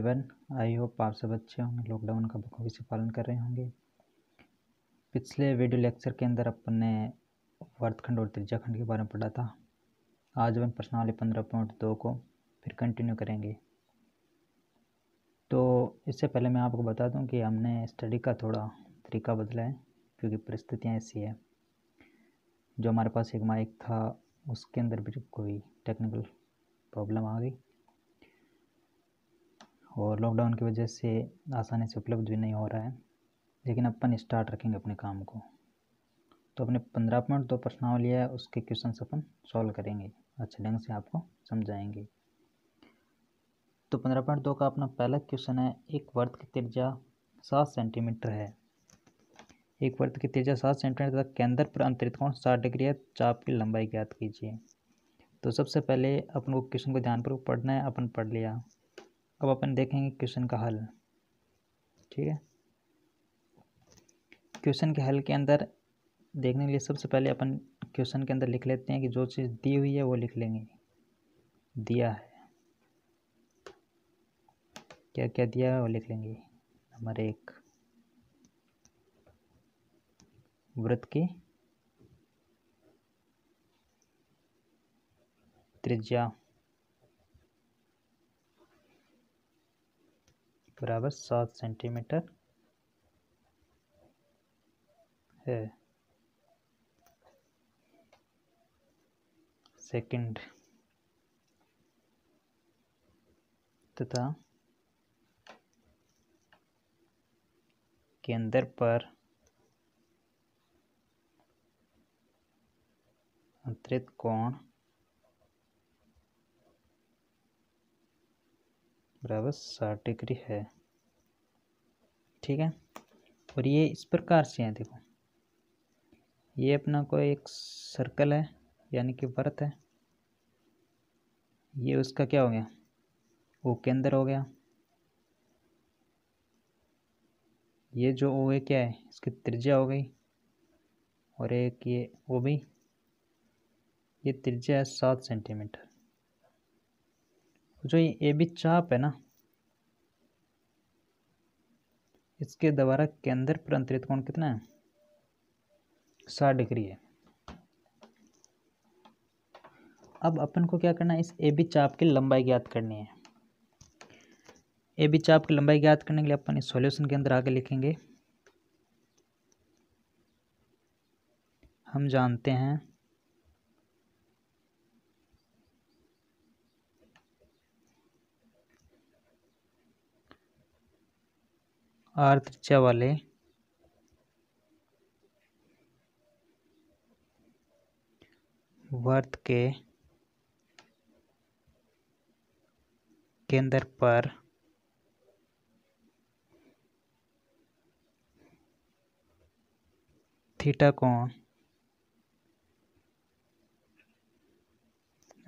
Everyone I hope आप सब अच्छे होंगे लॉकडाउन का बखूबी से पालन कर रहे होंगे पिछले वीडियो लेक्चर के अंदर अपन ने वर्तखंड और त्रिज्या के बारे में पढ़ा था आज अपन प्रश्नावली पंद्रह पॉइंट दो को फिर कंटिन्यू करेंगे तो इससे पहले मैं आपको बता दूं कि हमने स्टडी का थोड़ा तरीका बदला है क्योंकि परिस्थितियाँ ऐसी है जो हमारे पास एक माइक था उसके अंदर भी कोई टेक्निकल प्रॉब्लम आ गई और लॉकडाउन की वजह से आसानी से उपलब्ध भी नहीं हो रहा है लेकिन अपन स्टार्ट रखेंगे अपने काम को तो अपने पंद्रह पॉइंट दो प्रश्नाव लिया है उसके क्वेश्चन अपन सॉल्व करेंगे अच्छे ढंग से आपको समझाएंगे तो पंद्रह पॉइंट दो का अपना पहला क्वेश्चन है एक वर्त की तिरजा सात सेंटीमीटर है एक वर्त की तिरजा सात सेंटीमीटर तथा केंद्र पर अंतरित कौन सात डिग्री है चाप की लंबाई ज्ञात कीजिए तो सबसे पहले अपन को क्वेश्चन को ध्यान पूर्वक पढ़ना है अपन पढ़ लिया अब अपन देखेंगे क्वेश्चन का हल ठीक है क्वेश्चन के हल के अंदर देखने के लिए सबसे पहले अपन क्वेश्चन के अंदर लिख लेते हैं कि जो चीज़ दी हुई है वो लिख लेंगे दिया है क्या क्या दिया है वो लिख लेंगे नंबर एक व्रत की त्रिज्या बराबर सात सेंटीमीटर है सेकंड तथा केंद्र पर अंतरित कोण बराबर साठ डिग्री है ठीक है और ये इस प्रकार से है देखो ये अपना कोई एक सर्कल है यानी कि वर्त है ये उसका क्या हो गया ओ के अंदर हो गया ये जो ओ है क्या है इसकी त्रिज्या हो गई और एक ये ओ भी ये त्रिज्या है सात सेंटीमीटर जो ये ए बी चाप है ना इसके द्वारा केंद्र पर अंतरित कोण कितना है साठ डिग्री है अब अपन को क्या करना है इस ए बी चाप की लंबाई ज्ञात करनी है ए बी चाप की लंबाई ज्ञात करने के लिए अपन इस सॉल्यूशन के अंदर आगे लिखेंगे हम जानते हैं आर त्रिज्या वाले वर्त के केंद्र पर थीटा कोण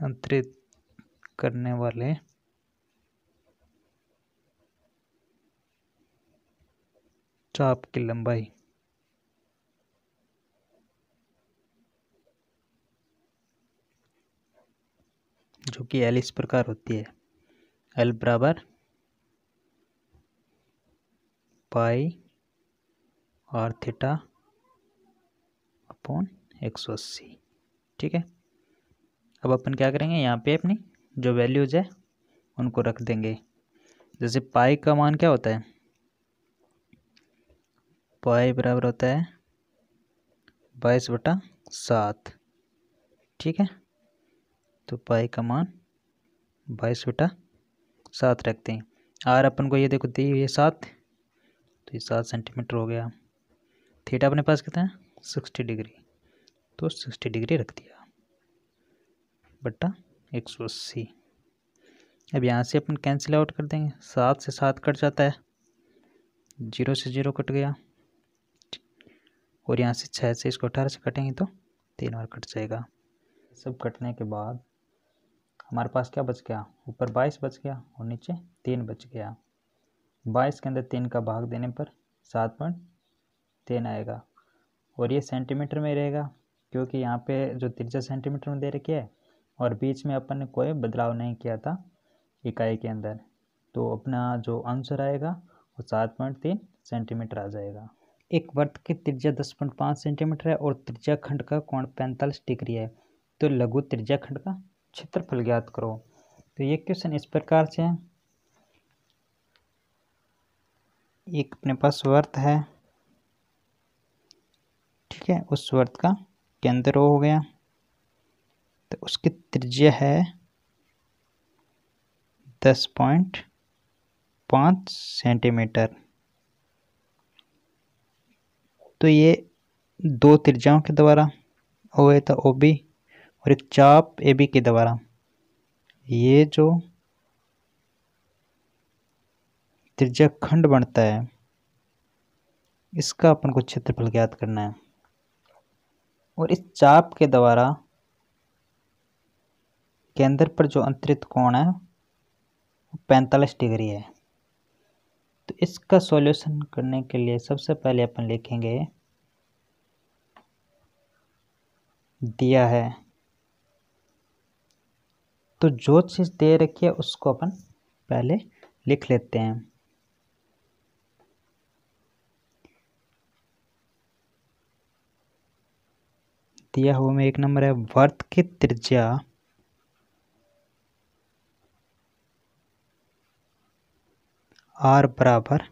अंतरित करने वाले चाप की लंबाई जो कि एल इस प्रकार होती है एल बराबर पाई आर थीटा अपॉन एक सौ अस्सी ठीक है अब अपन क्या करेंगे यहाँ पे अपनी जो वैल्यूज़ है उनको रख देंगे जैसे पाई का मान क्या होता है पाई बराबर होता है बाईस बटा सात ठीक है तो पाई का मान बाईस बटा सात रखते हैं आर अपन को ये देखो दी हुई है सात तो ये सात सेंटीमीटर हो गया थीटा अपने पास कितना है सिक्सटी डिग्री तो सिक्सटी डिग्री रख दिया बटा एक सौ अस्सी अब यहाँ से अपन कैंसिल आउट कर देंगे सात से सात कट जाता है जीरो से जीरो कट गया और यहाँ से छः से इसको अठारह से कटेंगे तो तीन बार कट जाएगा सब कटने के बाद हमारे पास क्या बच गया ऊपर बाईस बच गया और नीचे तीन बच गया बाईस के अंदर तीन का भाग देने पर सात पॉइंट तीन आएगा और ये सेंटीमीटर में रहेगा क्योंकि यहाँ पे जो त्रिज्या सेंटीमीटर में दे रखी है और बीच में अपन ने कोई बदलाव नहीं किया था इकाई के अंदर तो अपना जो आंसर आएगा वो सात पॉइंट तीन सेंटीमीटर आ जाएगा एक वर्त की त्रिज्या दस पॉइंट पाँच सेंटीमीटर है और त्रिज्या खंड का कोण पैंतालीस डिग्री है तो लघु त्रिज्या खंड का क्षेत्रफल ज्ञात करो तो ये क्वेश्चन इस प्रकार से है एक अपने पास वर्त है ठीक है उस वर्त का केंद्र हो गया तो उसकी त्रिज्या है दस पॉइंट पाँच सेंटीमीटर तो ये दो त्रिज्याओं के द्वारा ओ ए था ओ बी और एक चाप ए बी के द्वारा ये जो त्रिज्या खंड बनता है इसका अपन को क्षेत्रफल ज्ञात करना है और इस चाप के द्वारा केंद्र पर जो अंतरित कोण है वो पैंतालीस डिग्री है तो इसका सॉल्यूशन करने के लिए सबसे पहले अपन लिखेंगे दिया है तो जो चीज़ दे रखी है उसको अपन पहले लिख लेते हैं दिया हुआ में एक नंबर है वर्त की त्रिज्या आर बराबर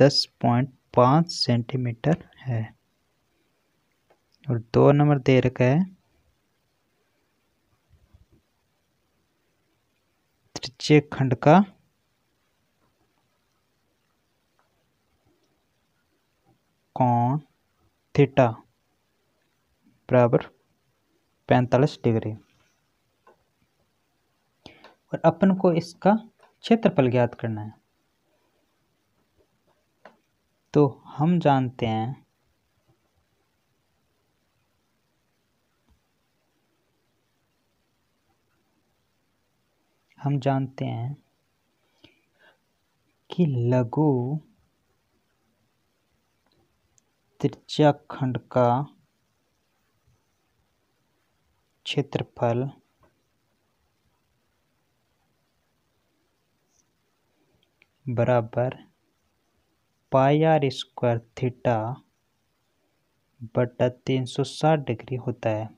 दस पॉइंट पाँच सेंटीमीटर है और दो नंबर दे रखा है त्रिज्य खंड का कौन थीटा बराबर पैंतालीस डिग्री और अपन को इसका क्षेत्रफल ज्ञात करना है तो हम जानते हैं हम जानते हैं कि लघु त्रिज्या खंड का क्षेत्रफल बराबर पाई आर स्क्वायर थीटा बटा तीन सौ साठ डिग्री होता है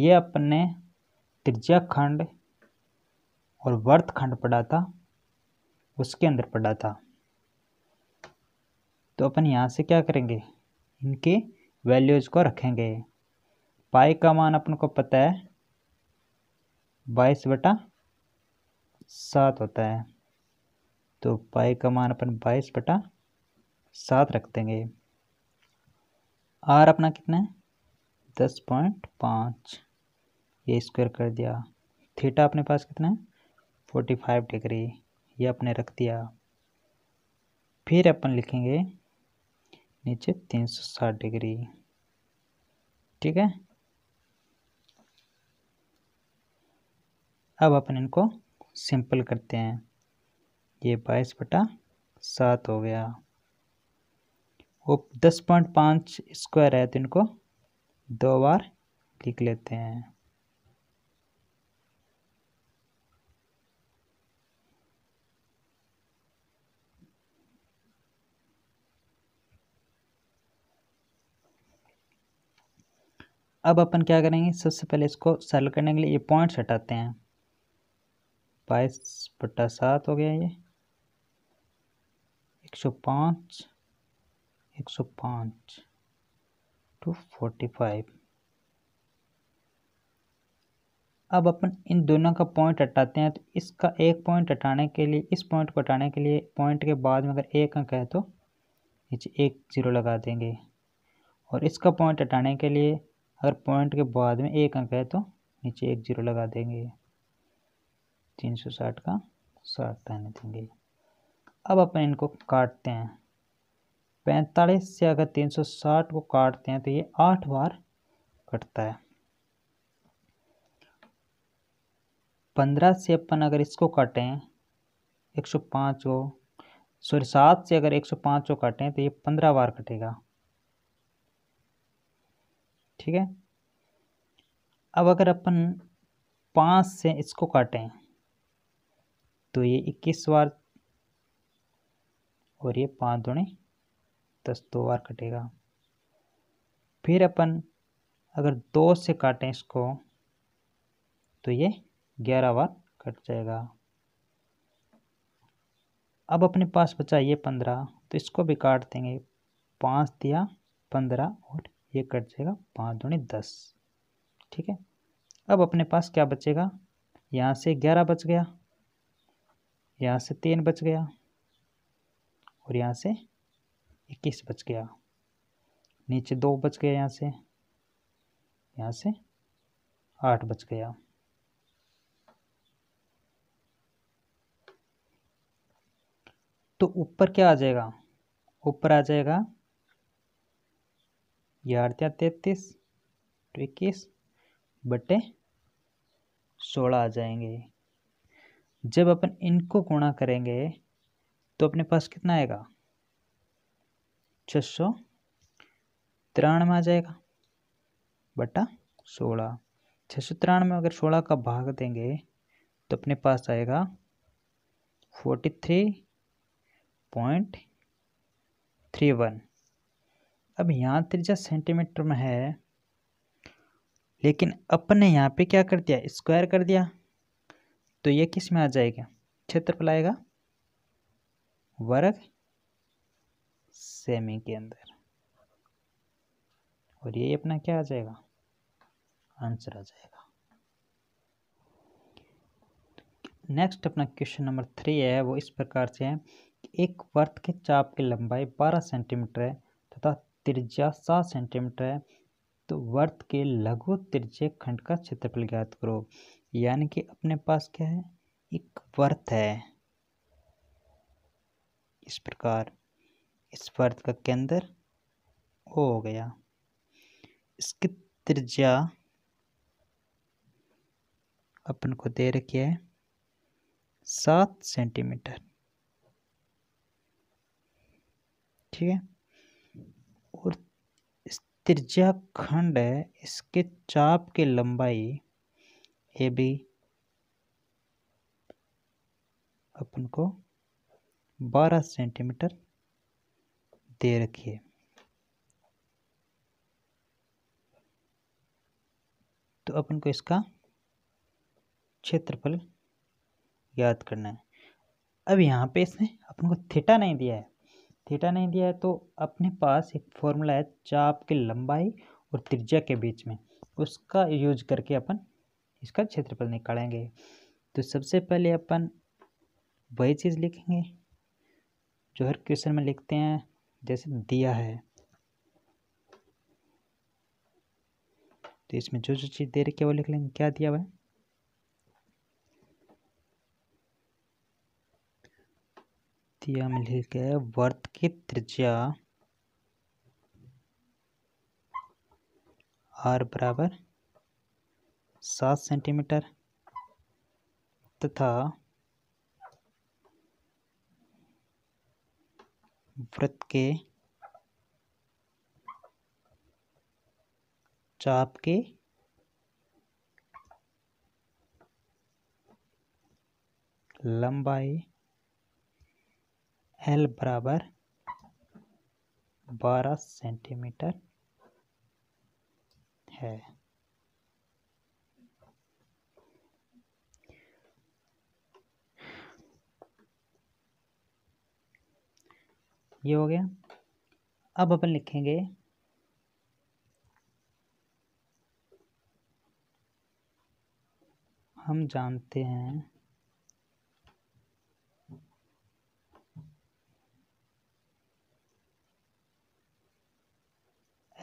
ये अपने त्रिज्या खंड और वर्थ खंड पढ़ा था उसके अंदर पढ़ा था तो अपन यहाँ से क्या करेंगे इनके वैल्यूज को रखेंगे पाई का मान अपन को पता है बाईस बटा सात होता है तो पाई का मान अपन बाईस बटा सात रख देंगे आर अपना कितना है दस पॉइंट पाँच ये स्क्वायर कर दिया थीटा अपने पास कितना है फोर्टी फाइव डिग्री ये अपने रख दिया फिर अपन लिखेंगे नीचे तीन सौ साठ डिग्री ठीक है अब अपन इनको सिंपल करते हैं ये बाईस बटा सात हो गया वो दस पॉइंट पाँच स्क्वायर है तो इनको दो बार लिख लेते हैं अब अपन क्या करेंगे सबसे पहले इसको सरल करने के लिए ये पॉइंट्स हटाते हैं बाईस बट्टा सात हो गया ये एक सौ पाँच एक सौ पाँच टू फोर्टी फाइव अब अपन इन दोनों का पॉइंट हटाते हैं तो इसका एक पॉइंट हटाने के लिए इस पॉइंट को हटाने के लिए पॉइंट के बाद में अगर एक अंक है तो नीचे एक जीरो लगा देंगे और इसका पॉइंट हटाने के लिए अगर पॉइंट के बाद में एक अंक है तो नीचे एक जीरो लगा देंगे तीन सौ साठ का साठ रहने देंगे अब अपन इनको काटते हैं पैंतालीस से अगर तीन सौ साठ को काटते हैं तो ये आठ बार कटता है पंद्रह से अपन अगर इसको काटें एक सौ पाँच को सॉरी सात से अगर एक सौ पाँच को काटें तो ये पंद्रह बार कटेगा ठीक है अब अगर अपन पाँच से इसको काटें तो ये इक्कीस बार और ये पाँच दुणे दस दो बार कटेगा फिर अपन अगर दो से काटें इसको तो ये ग्यारह बार कट जाएगा अब अपने पास बचा ये पंद्रह तो इसको भी काट देंगे पाँच दिया पंद्रह और ये कट जाएगा पाँच दुणे दस ठीक है अब अपने पास क्या बचेगा यहाँ से ग्यारह बच गया यहाँ से तीन बच गया और यहाँ से इक्कीस बच गया नीचे दो बच गया यहाँ से यहाँ से आठ बच गया तो ऊपर क्या आ जाएगा ऊपर आ जाएगा ग्यारह त्या तैतीस तो इक्कीस बटे सोलह आ जाएंगे जब अपन इनको गुणा करेंगे तो अपने पास कितना आएगा छ सौ तिरानवे आ जाएगा बटा सोलह छः सौ तिरानवे अगर सोलह का भाग देंगे तो अपने पास आएगा forty three point three one अब यहाँ त्रिज्या सेंटीमीटर में है लेकिन अपने यहाँ पे क्या कर दिया स्क्वायर कर दिया तो ये किस में आ जाएगा क्षेत्रफल आएगा वर्ग सेमी के अंदर और ये अपना क्या आ जाएगा आंसर आ जाएगा नेक्स्ट अपना क्वेश्चन नंबर थ्री है वो इस प्रकार से है एक वर्त के चाप की लंबाई बारह सेंटीमीटर है तथा त्रिज्या सात सेंटीमीटर है तो वर्त के लघु त्रिज्य खंड का क्षेत्रफल ज्ञात करो यानी कि अपने पास क्या है एक वर्त है इस प्रकार इस वर्त का केंद्र हो गया इसकी त्रिज्या अपन को दे रखी है सात सेंटीमीटर ठीक है और इस त्रिज्या खंड है इसके चाप की लंबाई ये भी अपन को बारह सेंटीमीटर दे रखी है तो अपन को इसका क्षेत्रफल याद करना है अब यहाँ पे इसने अपन को थीटा नहीं दिया है थीटा नहीं दिया है तो अपने पास एक फॉर्मूला है चाप की लंबाई और त्रिज्या के बीच में उसका यूज करके अपन इसका क्षेत्रफल निकालेंगे तो सबसे पहले अपन वही चीज़ लिखेंगे जो हर क्वेश्चन में लिखते हैं जैसे दिया है तो इसमें जो जो चीज़ दे रखी है वो लिख लेंगे क्या दिया हुआ है दिया में लिख के वर्त की त्रिज्या आर बराबर सात सेंटीमीटर तथा वृत्त के चाप के लंबाई एल बराबर बारह सेंटीमीटर है ये हो गया अब अपन लिखेंगे हम जानते हैं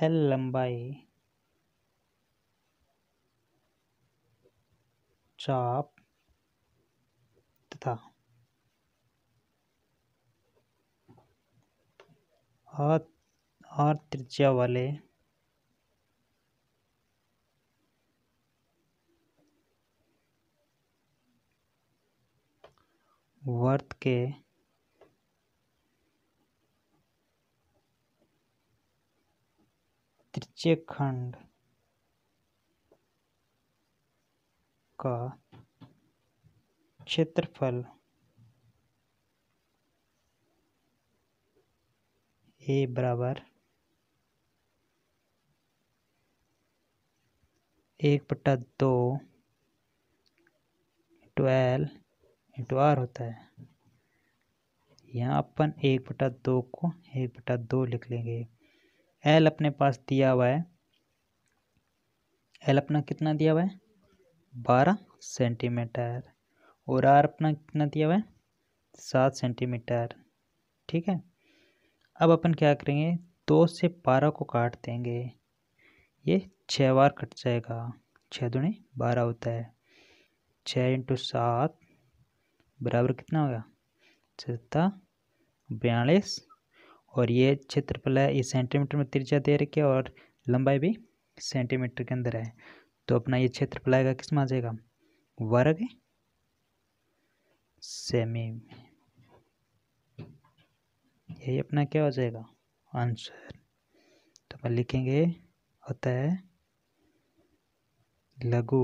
एल लंबाई चाप तथा आर त्रिज्या वाले वर्त के त्रिज्य खंड का क्षेत्रफल ए बराबर एक बट्टा दो ट्वेल्व इंटू आर होता है यहाँ अपन एक बटा दो को एक बटा दो लिख लेंगे एल अपने पास दिया हुआ है एल अपना कितना दिया हुआ है बारह सेंटीमीटर और आर अपना कितना दिया हुआ है सात सेंटीमीटर ठीक है अब अपन क्या करेंगे दो से बारह को काट देंगे ये छः बार कट जाएगा छः दूनी बारह होता है छः इंटू सात बराबर कितना होगा छत्ता बयालीस और ये क्षेत्रफल है ये सेंटीमीटर में तिरछा दे रखी है और लंबाई भी सेंटीमीटर के अंदर है तो अपना ये क्षेत्रफल आएगा किस में आ जाएगा वर्ग सेमी में यही अपना क्या हो जाएगा आंसर तो अपन लिखेंगे होता है लघु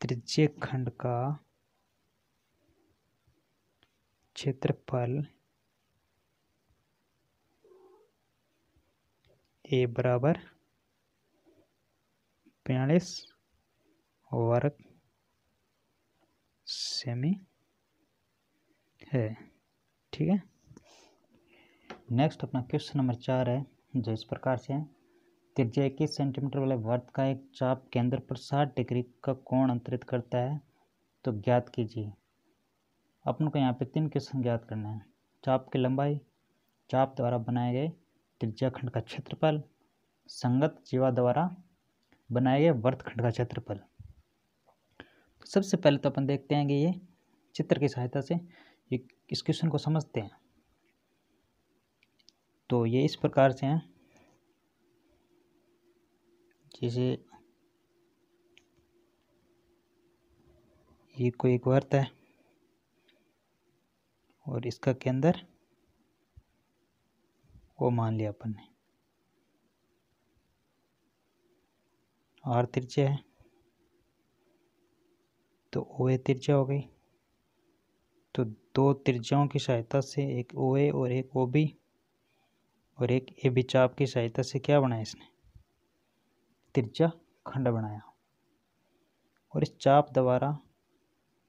त्रिज्य खंड का क्षेत्रफल ए बराबर बयालीस वर्ग सेमी है ठीक है नेक्स्ट अपना क्वेश्चन नंबर चार है जो इस प्रकार से है त्रिज्या इक्कीस सेंटीमीटर वाले वर्त का एक चाप केंद्र पर साठ डिग्री का कोण अंतरित करता है तो ज्ञात कीजिए अपन को यहाँ पे तीन क्वेश्चन ज्ञात करना है चाप की लंबाई चाप द्वारा बनाए गए त्रिज्याखंड का क्षेत्रफल संगत जीवा द्वारा बनाए गए वर्त खंड का क्षेत्रफल सबसे पहले तो अपन देखते हैं कि ये चित्र की सहायता से इस क्वेश्चन को समझते हैं तो ये इस प्रकार से हैं जैसे ये कोई एक वर्त है और इसका के अंदर वो मान लिया अपन ने आर त्रिज्या है तो ओ ए त्रिज्या हो गई तो दो त्रिज्याओं की सहायता से एक ओ ए और एक ओ बी और एक ए बी चाप की सहायता से क्या बनाया इसने त्रिज्या खंड बनाया और इस चाप द्वारा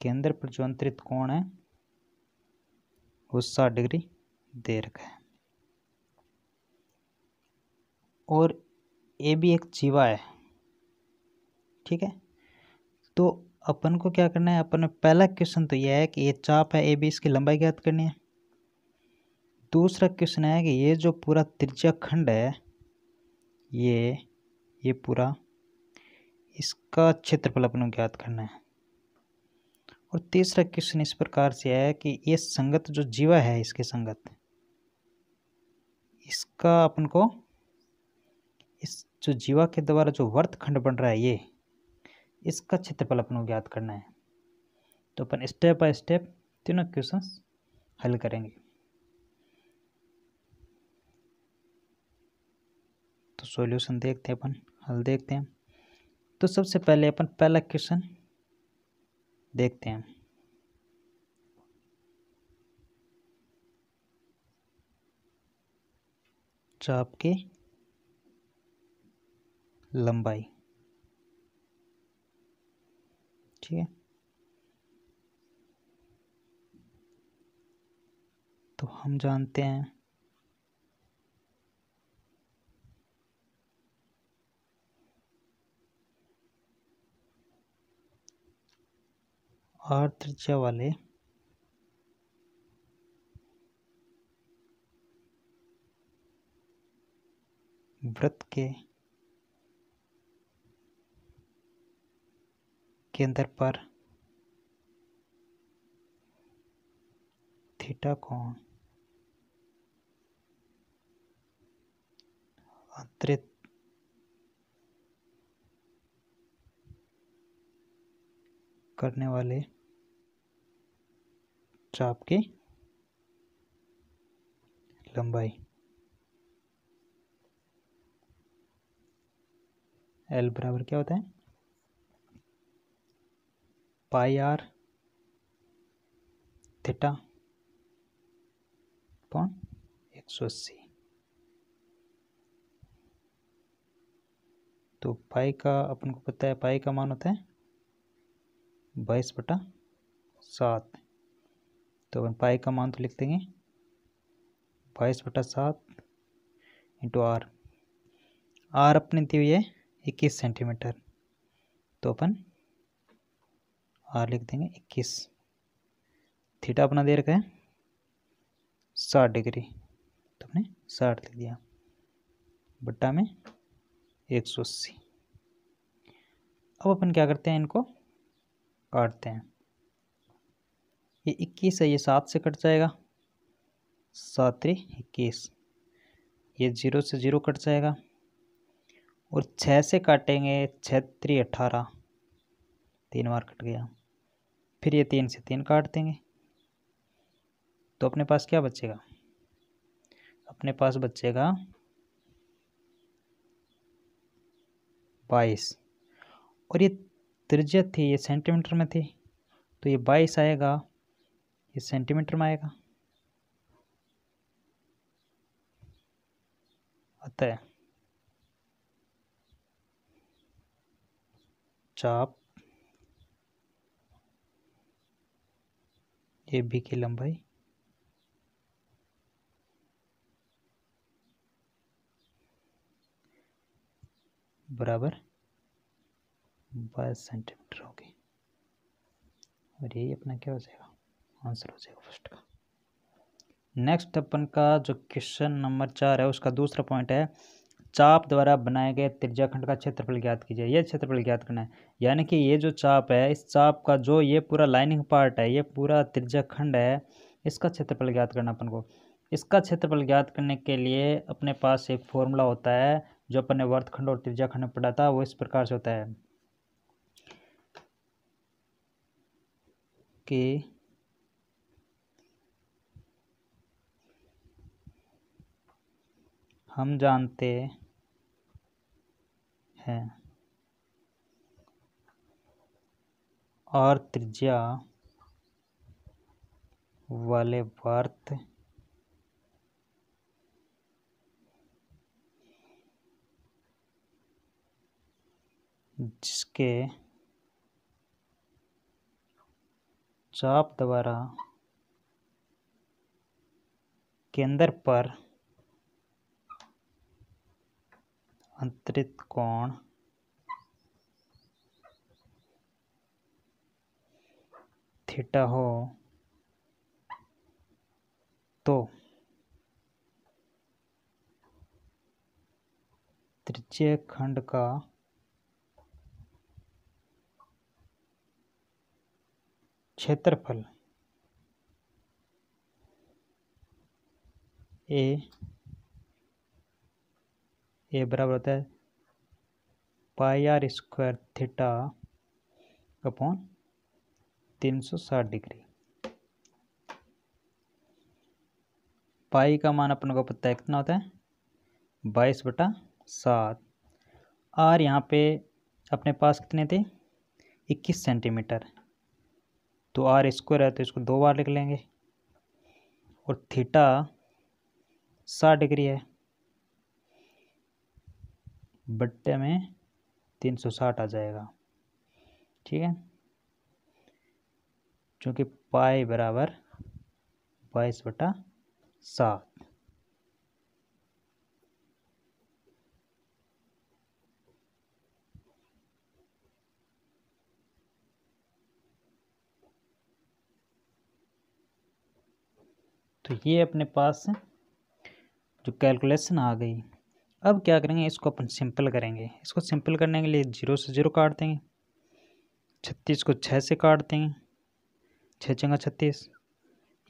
केंद्र पर जो अंतरित कोण है वो साठ डिग्री दे रखा है और ए भी एक जीवा है ठीक है तो अपन को क्या करना है अपन पहला क्वेश्चन तो यह है कि ये चाप है ए बी इसकी लंबाई ज्ञात करनी है दूसरा क्वेश्चन है कि ये जो पूरा त्रिज्या खंड है ये ये पूरा इसका क्षेत्रफल अपन को ज्ञात करना है और तीसरा क्वेश्चन इस प्रकार से है कि ये संगत जो जीवा है इसके संगत इसका अपन को इस जो जीवा के द्वारा जो वर्त खंड बन रहा है ये इसका क्षेत्रफल अपन को ज्ञात करना है तो अपन स्टेप बाय स्टेप तीनों क्वेश्चन हल करेंगे तो सॉल्यूशन देखते हैं अपन हल देखते हैं तो सबसे पहले अपन पहला क्वेश्चन देखते हैं चाप की लंबाई ठीक है तो हम जानते हैं आर त्रिज्या वाले व्रत के केंद्र पर थीटा कोण अंतरित करने वाले चाप की लंबाई एल बराबर क्या होता है पाई आर थीटा अपॉन एक सौ अस्सी तो पाई का अपन को पता है पाई का मान होता है बाईस बटा सात तो अपन पाई का मान तो लिख देंगे बाईस बटा सात इंटू आर आर अपने दी हुई है इक्कीस सेंटीमीटर तो अपन आर लिख देंगे इक्कीस थीटा अपना दे रखा है साठ डिग्री तो हमने साठ लिख दिया बट्टा में एक सौ अस्सी अब अपन क्या करते हैं इनको काटते हैं ये इक्कीस है ये सात से कट जाएगा सात त्री इक्कीस ये जीरो से जीरो कट जाएगा और छः से काटेंगे छः त्री अट्ठारह तीन बार कट गया फिर ये तीन से तीन काट देंगे तो अपने पास क्या बचेगा अपने पास बचेगा बाईस और ये त्रिज्या थी ये सेंटीमीटर में थी तो ये बाईस आएगा ये सेंटीमीटर में आएगा अतः चाप ये बी की लंबाई बराबर बाईस सेंटीमीटर होगी और यही अपना क्या हो जाएगा आंसर हो जाएगा फर्स्ट का नेक्स्ट अपन का जो क्वेश्चन नंबर चार है उसका दूसरा पॉइंट है चाप द्वारा बनाए गए त्रिज्याखंड का क्षेत्रफल ज्ञात कीजिए यह क्षेत्रफल ज्ञात करना है यानी कि ये जो चाप है इस चाप का जो ये पूरा लाइनिंग पार्ट है ये पूरा त्रिज्याखंड है इसका क्षेत्रफल ज्ञात करना अपन को इसका क्षेत्रफल ज्ञात करने के लिए अपने पास एक फॉर्मूला होता है जो अपन ने वर्तखंड और त्रिज्याखंड में पढ़ा था वो इस प्रकार से होता है कि हम जानते है और त्रिज्या वाले वर्त जिसके चाप द्वारा केंद्र पर अंतरित कोण थीटा हो तो त्रिज्य खंड का क्षेत्रफल ए ये बराबर होता है pi r square theta upon तीन सौ साठ डिग्री पाई का मान अपन को पता है कितना होता है बाईस बटा सात आर यहाँ पे अपने पास कितने थे इक्कीस सेंटीमीटर तो आर स्क्वायर है तो इसको दो बार लिख लेंगे और थीटा साठ डिग्री है बट्टे में तीन सौ साठ आ जाएगा ठीक है क्योंकि पाई बराबर बाईस बटा सात तो ये अपने पास जो कैलकुलेशन आ गई अब क्या करेंगे इसको अपन सिंपल करेंगे इसको सिंपल करने के लिए जीरो से जीरो काट देंगे छत्तीस को छः से काट देंगे छः चंगा छत्तीस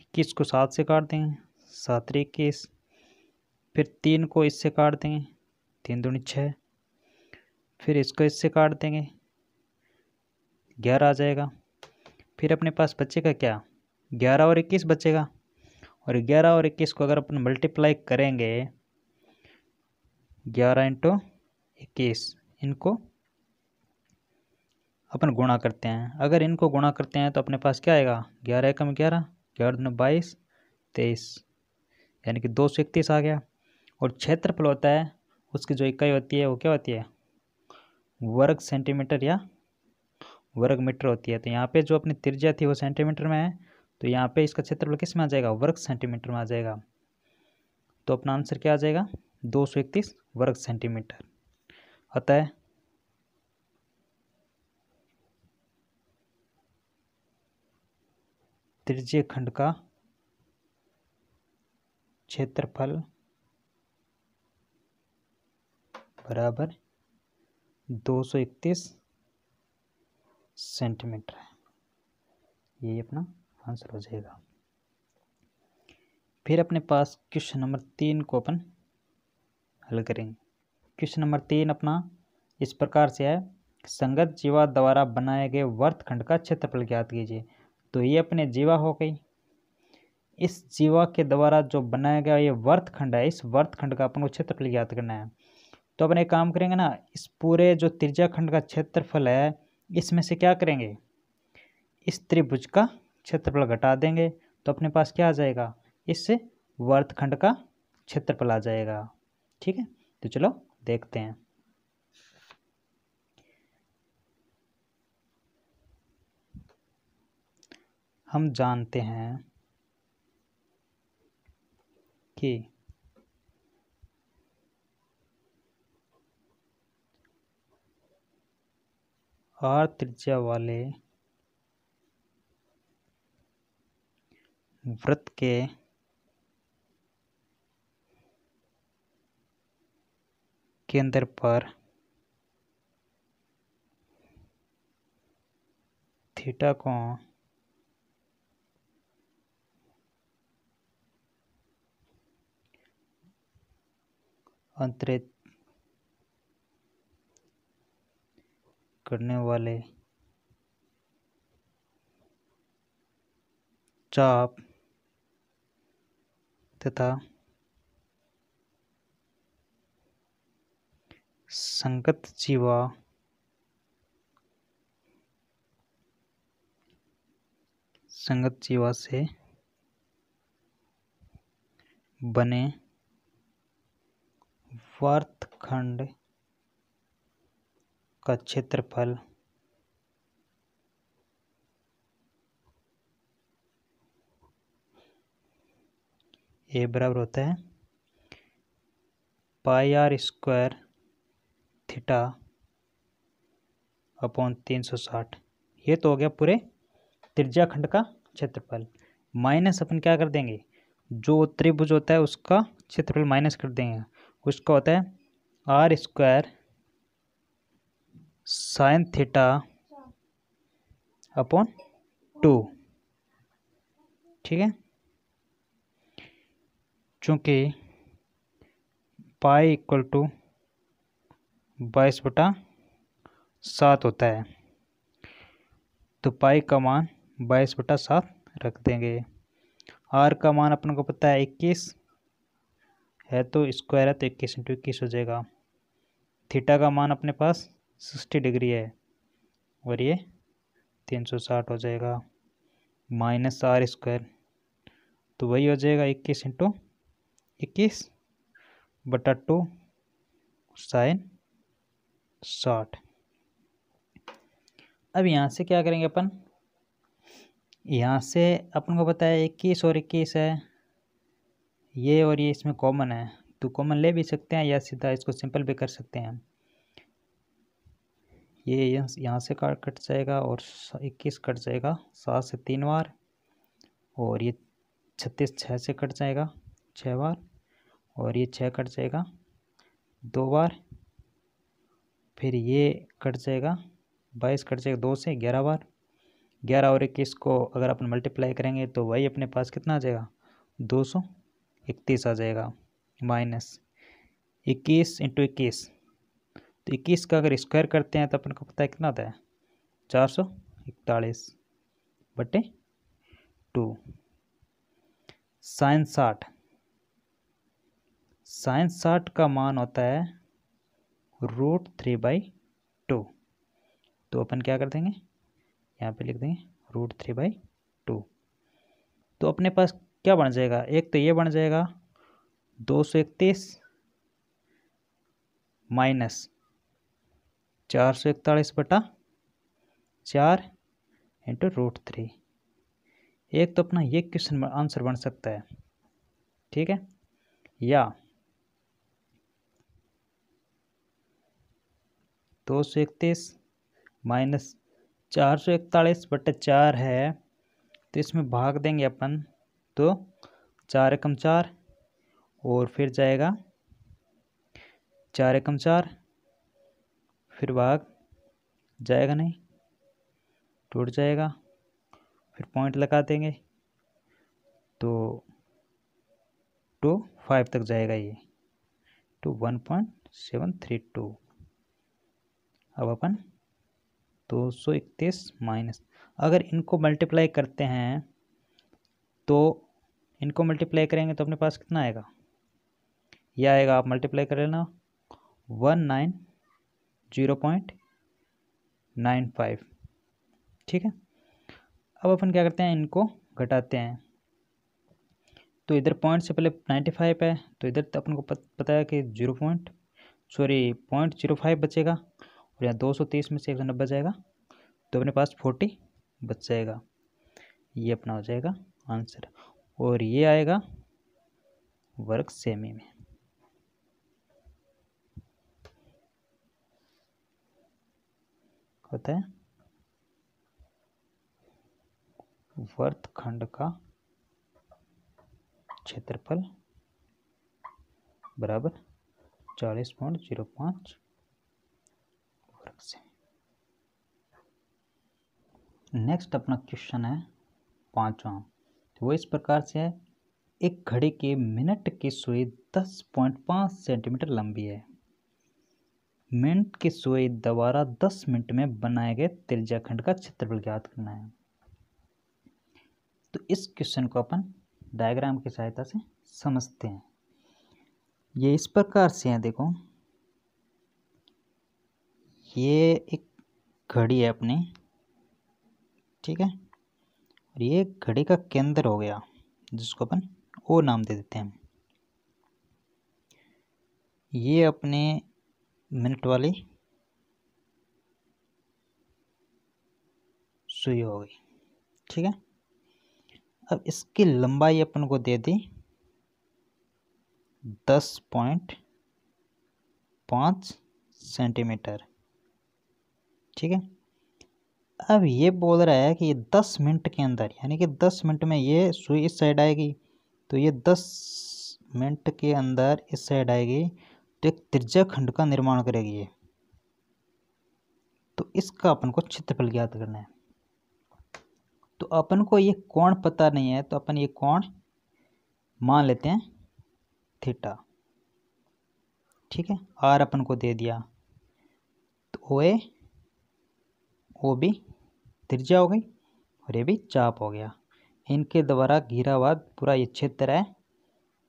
इक्कीस को सात से काट देंगे सात इक्कीस फिर तीन को इससे काट देंगे तीन दूनी छः फिर इसको इससे काट देंगे ग्यारह आ जाएगा फिर अपने पास बचेगा क्या ग्यारह और इक्कीस बचेगा और ग्यारह और इक्कीस को अगर अपन मल्टीप्लाई करेंगे ग्यारह इंटू इक्कीस इनको अपन गुणा करते हैं अगर इनको गुणा करते हैं तो अपने पास क्या आएगा ग्यारह एकम ग्यारह ग्यारह दून बाईस तेईस यानी कि दो सौ इकतीस आ गया और क्षेत्रफल होता है उसकी जो इकाई होती है वो क्या होती है वर्ग सेंटीमीटर या वर्ग मीटर होती है तो यहाँ पे जो अपनी त्रिज्या थी वो सेंटीमीटर में है तो यहाँ पे इसका क्षेत्रफल किस में आ जाएगा वर्ग सेंटीमीटर में आ जाएगा तो अपना आंसर क्या आ जाएगा दो सौ इकतीस वर्ग सेंटीमीटर अतः त्रिज्य खंड का क्षेत्रफल बराबर दो सौ इकतीस सेंटीमीटर है ये अपना आंसर हो जाएगा फिर अपने पास क्वेश्चन नंबर तीन को अपन हल करेंगे क्वेश्चन नंबर तीन अपना इस प्रकार से है संगत जीवा द्वारा बनाए गए वर्तखंड का क्षेत्रफल ज्ञात कीजिए तो ये अपने जीवा हो गई इस जीवा के द्वारा जो बनाया गया ये वर्तखंड है इस वर्तखंड का अपन को क्षेत्रफल ज्ञात करना है तो अपन एक काम करेंगे ना इस पूरे जो त्रिज्या खंड का क्षेत्रफल है इसमें से क्या करेंगे इस त्रिभुज का क्षेत्रफल घटा देंगे तो अपने पास क्या आ जाएगा इस वर्तखंड का क्षेत्रफल आ जाएगा ठीक है तो चलो देखते हैं हम जानते हैं कि आर त्रिज्या वाले वृत्त के केंद्र पर थीटा को अंतरित करने वाले चाप तथा संगत जीवा संगत जीवा से बने वर्तखंड का क्षेत्रफल ए बराबर होता है pi r square theta upon तीन सौ साठ ये तो हो गया पूरे त्रिज्याखंड का क्षेत्रफल माइनस अपन क्या कर देंगे जो त्रिभुज होता है उसका क्षेत्रफल माइनस कर देंगे उसका होता है r square sine theta upon two ठीक है चूँकि पाई इक्वल टू बाईस बटा सात होता है तो पाई का मान बाईस बटा सात रख देंगे आर का मान अपन को पता है इक्कीस है तो स्क्वायर है तो इक्कीस इंटू इक्कीस हो जाएगा थीटा का मान अपने पास सिक्सटी डिग्री है और ये तीन सौ साठ हो जाएगा माइनस आर स्क्वायर तो वही हो जाएगा इक्कीस इंटू इक्कीस बटा टू साइन शॉर्ट अब यहाँ से क्या करेंगे अपन यहाँ से अपन को पता है इक्कीस और इक्कीस है ये और ये इसमें कॉमन है तो कॉमन ले भी सकते हैं या सीधा इसको सिंपल भी कर सकते हैं हम ये यहाँ से कार्ड कट जाएगा और इक्कीस कट जाएगा सात से तीन बार और ये छत्तीस छः से कट जाएगा छः बार और ये छः कट जाएगा दो बार फिर ये कट जाएगा बाईस कट जाएगा दो से ग्यारह बार ग्यारह और इक्कीस को अगर अपन मल्टीप्लाई करेंगे तो वही अपने पास कितना आ जाएगा दो सौ इकतीस आ जाएगा माइनस इक्कीस इंटू इक्कीस तो इक्कीस का अगर स्क्वायर करते हैं तो अपन को पता है कितना होता है चार सौ इकतालीस बटे टू साइंस साठ साइंस साठ का मान होता है रूट थ्री बाई टू तो अपन क्या कर देंगे यहाँ पे लिख देंगे रूट थ्री बाई टू तो अपने पास क्या बन जाएगा एक तो ये बन जाएगा दो सौ इकतीस माइनस चार सौ इकतालीस बटा चार इंटू रूट थ्री एक तो अपना ये क्वेश्चन आंसर बन सकता है ठीक है या दो सौ इकतीस माइनस चार सौ इकतालीस बटे चार है तो इसमें भाग देंगे अपन तो चार एकम चार और फिर जाएगा चार एकम चार फिर भाग जाएगा नहीं टूट जाएगा फिर पॉइंट लगा देंगे तो टू फाइव तक जाएगा ये टू तो one point seven three two अब अपन दो सौ इकतीस माइनस अगर इनको मल्टीप्लाई करते हैं तो इनको मल्टीप्लाई करेंगे तो अपने पास कितना आएगा यह आएगा आप मल्टीप्लाई कर लेना one nine zero point nine five ठीक है अब अपन क्या करते हैं इनको घटाते हैं तो इधर पॉइंट से पहले नाइन्टी फाइव है तो इधर तो अपन को पता है कि zero point sorry point zero five बचेगा और यहाँ दो सौ तीस में से एक सौ नब्बे जाएगा तो अपने पास फोर्टी बच जाएगा ये अपना हो जाएगा आंसर और ये आएगा वर्क सेमी में होता है वर्त खंड का क्षेत्रफल बराबर चालीस पॉइंट जीरो पाँच अलग से नेक्स्ट अपना क्वेश्चन है पांचवा तो वो इस प्रकार से है एक घड़ी के मिनट की सुई 10.5 सेंटीमीटर लंबी है मिनट की सुई द्वारा 10 मिनट में बनाए गए त्रिज्याखंड का क्षेत्रफल ज्ञात करना है तो इस क्वेश्चन को अपन डायग्राम की सहायता से समझते हैं ये इस प्रकार से है देखो ये एक घड़ी है अपनी ठीक है और ये घड़ी का केंद्र हो गया जिसको अपन ओ नाम दे देते हैं ये अपने मिनट वाली सुई हो गई ठीक है अब इसकी लंबाई अपन को दे दी दस पॉइंट पाँच सेंटीमीटर ठीक है अब ये बोल रहा है कि दस मिनट के अंदर यानी कि दस मिनट में ये सुई इस साइड आएगी तो ये दस मिनट के अंदर इस साइड आएगी तो एक त्रिज्या खंड का निर्माण करेगी ये तो इसका अपन को क्षेत्रफल ज्ञात करना है तो अपन को ये कोण पता नहीं है तो अपन ये कोण मान लेते हैं थीटा ठीक है आर अपन को दे दिया तो ओ ए वो भी त्रिज्या हो गई और ये भी चाप हो गया इनके द्वारा हुआ पूरा ये क्षेत्र है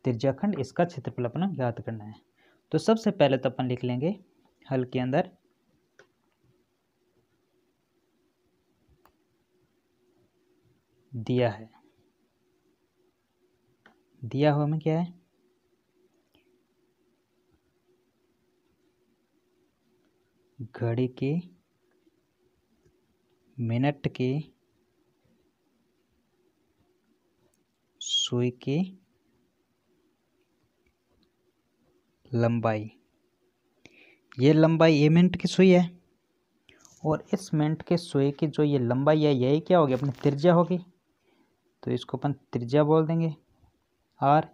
त्रिज्याखंड इसका क्षेत्रफल अपना ज्ञात करना है तो सबसे पहले तो अपन लिख लेंगे हल के अंदर दिया है दिया हुआ में क्या है घड़ी की मिनट के सुई की लंबाई ये लंबाई ये मिनट की सुई है और इस मिनट के सुई की जो ये लंबाई है यही क्या होगी अपनी त्रिज्या होगी तो इसको अपन त्रिज्या बोल देंगे आर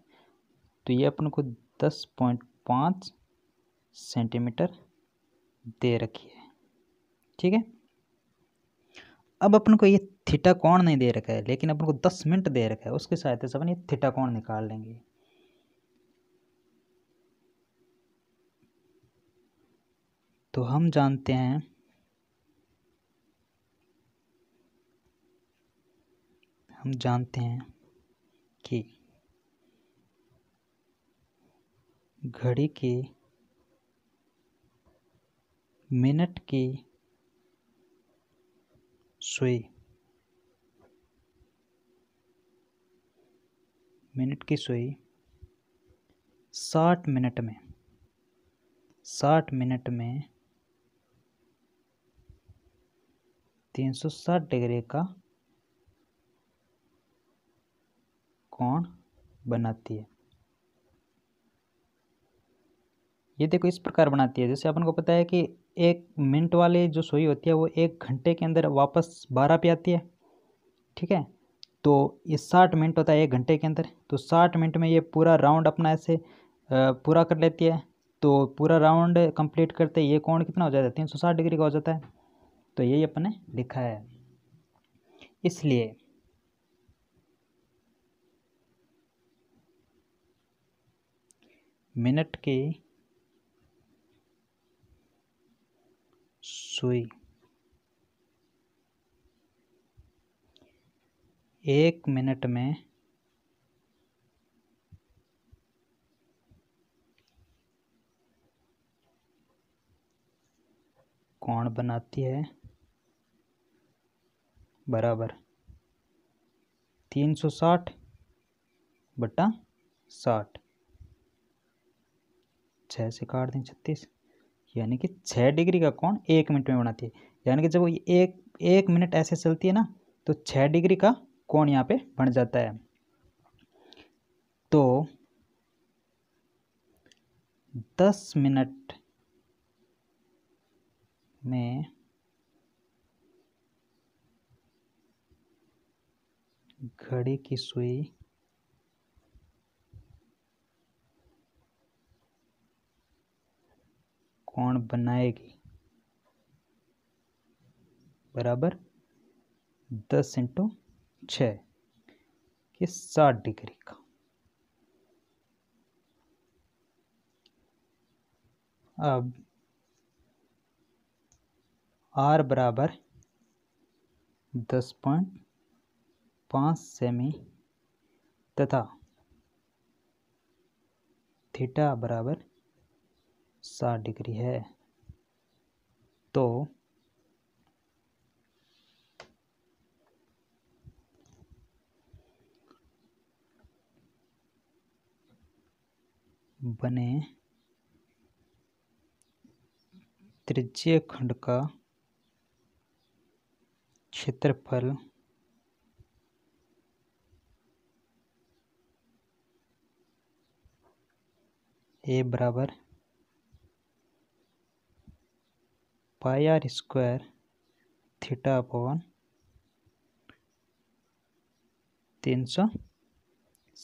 तो ये अपन को दस पॉइंट पाँच सेंटीमीटर दे रखी है ठीक है अब अपन को ये थीटा कोण नहीं दे रखा है लेकिन अपन को दस मिनट दे रखा है उसके सहायता से अपन ये थीटा कोण निकाल लेंगे तो हम जानते हैं हम जानते हैं कि घड़ी की मिनट की सुई मिनट की सुई साठ मिनट में साठ मिनट में तीन सौ साठ डिग्री का कोण बनाती है ये देखो इस प्रकार बनाती है जैसे अपन को पता है कि एक मिनट वाले जो सुई होती है वो एक घंटे के अंदर वापस बारह पे आती है ठीक है तो ये साठ मिनट होता है एक घंटे के अंदर तो साठ मिनट में ये पूरा राउंड अपना ऐसे पूरा कर लेती है तो पूरा राउंड कंप्लीट करते ये कौन कितना हो जाता है तीन सौ साठ डिग्री का हो जाता है तो यही अपन ने लिखा है इसलिए मिनट की सुई एक मिनट में कौन बनाती है बराबर तीन सौ साठ बटा साठ छः से काट दें छत्तीस यानी कि छः डिग्री का कोण एक मिनट में बनाती है यानी कि जब वो एक एक मिनट ऐसे चलती है ना तो छः डिग्री का कोण यहाँ पे बन जाता है तो दस मिनट में घड़ी की सुई कोण बनाएगी बराबर दस इंटू छ साठ डिग्री का अब आर बराबर दस पॉइंट पाँच सेमी तथा थीटा बराबर साठ डिग्री है तो बने त्रिज्य खंड का क्षेत्रफल ए बराबर pi r square theta upon तीन सौ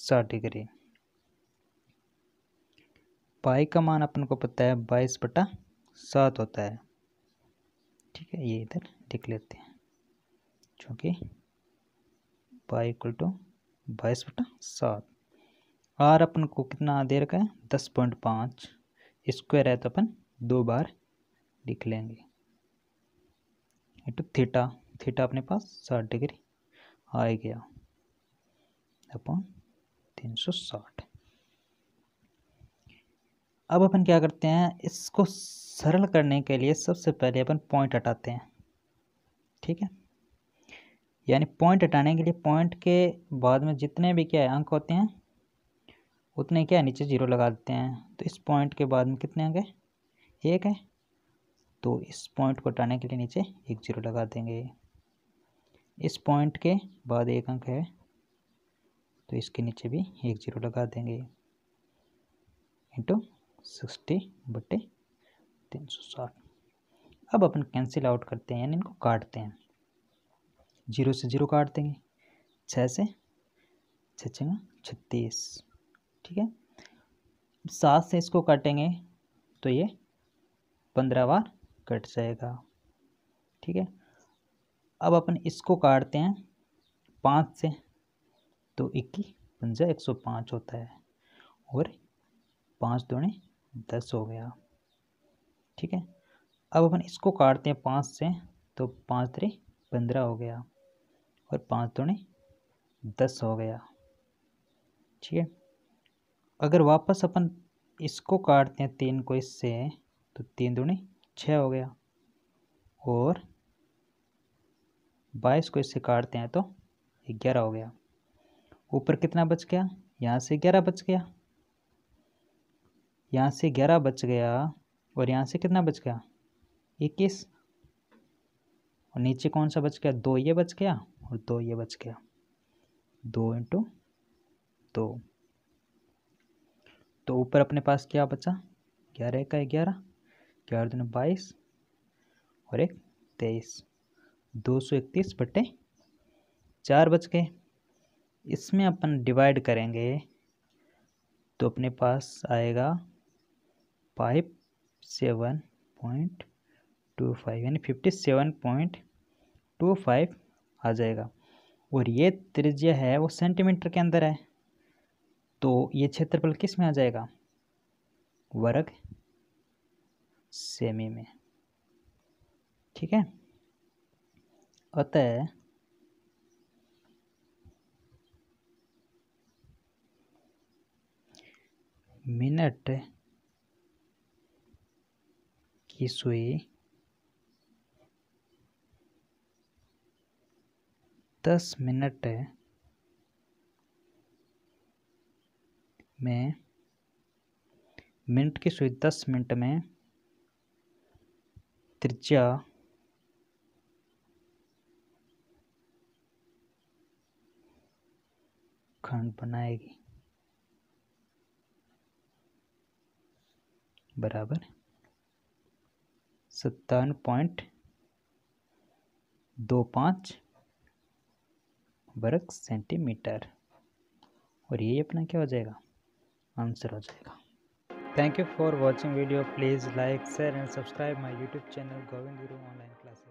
साठ डिग्री पाई का मान अपन को पता है बाईस बटा सात होता है ठीक है ये इधर लिख लेते हैं क्योंकि पाई इक्वल टू बाईस बटा सात आर अपन को कितना दे रखा है दस पॉइंट पाँच स्क्वायर है तो अपन दो बार लिख लेंगे इंटू थीटा थीटा अपने पास साठ डिग्री आ गया अपन तीन सौ साठ अब अपन क्या करते हैं इसको सरल करने के लिए सबसे पहले अपन पॉइंट हटाते हैं ठीक है यानी पॉइंट हटाने के लिए पॉइंट के बाद में जितने भी क्या अंक होते हैं उतने क्या नीचे जीरो लगा देते हैं तो इस पॉइंट के बाद में कितने अंक है एक है तो इस पॉइंट को हटाने के लिए नीचे एक जीरो लगा देंगे इस पॉइंट के बाद एक अंक है तो इसके नीचे भी एक जीरो लगा देंगे इंटू सिक्सटी बटे तीन सौ साठ अब अपन कैंसिल आउट करते हैं यानी इनको काटते हैं जीरो से जीरो काट देंगे छः से छः छत्तीस ठीक है सात से इसको काटेंगे तो ये पंद्रह बार कट जाएगा ठीक है अब अपन इसको काटते हैं पाँच से तो इक्की पंजा एक सौ पाँच होता है और पाँच दोने दस हो गया ठीक है अब अपन इसको काटते हैं पाँच से तो पाँच तरी पंद्रह हो गया और पाँच दोने दस हो गया ठीक है अगर वापस अपन इसको काटते हैं तीन को इससे तो तीन दोने छः हो गया और बाईस को इससे काटते हैं तो ग्यारह हो गया ऊपर कितना बच गया यहाँ से ग्यारह बच गया यहाँ से ग्यारह बच गया और यहाँ से कितना बच गया इक्कीस और नीचे कौन सा बच गया दो ये बच गया और दो ये बच गया दो इंटू दो तो ऊपर अपने पास क्या बचा ग्यारह का ग्यारह क्या और बाईस और एक तेईस दो सौ इकतीस बटे चार बज के इसमें अपन डिवाइड करेंगे तो अपने पास आएगा five seven point two five यानी fifty seven point two five आ जाएगा और ये त्रिज्या है वो सेंटीमीटर के अंदर है तो ये क्षेत्रफल किस में आ जाएगा वर्ग सेमी में ठीक है अतः मिनट की सुई दस मिनट में मिनट की सुई दस मिनट में त्रिज्या खंड बनाएगी बराबर सत्तावन पॉइंट दो पाँच वर्ग सेंटीमीटर और ये अपना क्या हो जाएगा आंसर हो जाएगा Thank you for watching video. Please like, share and subscribe my YouTube channel Govind Guru Online Classes.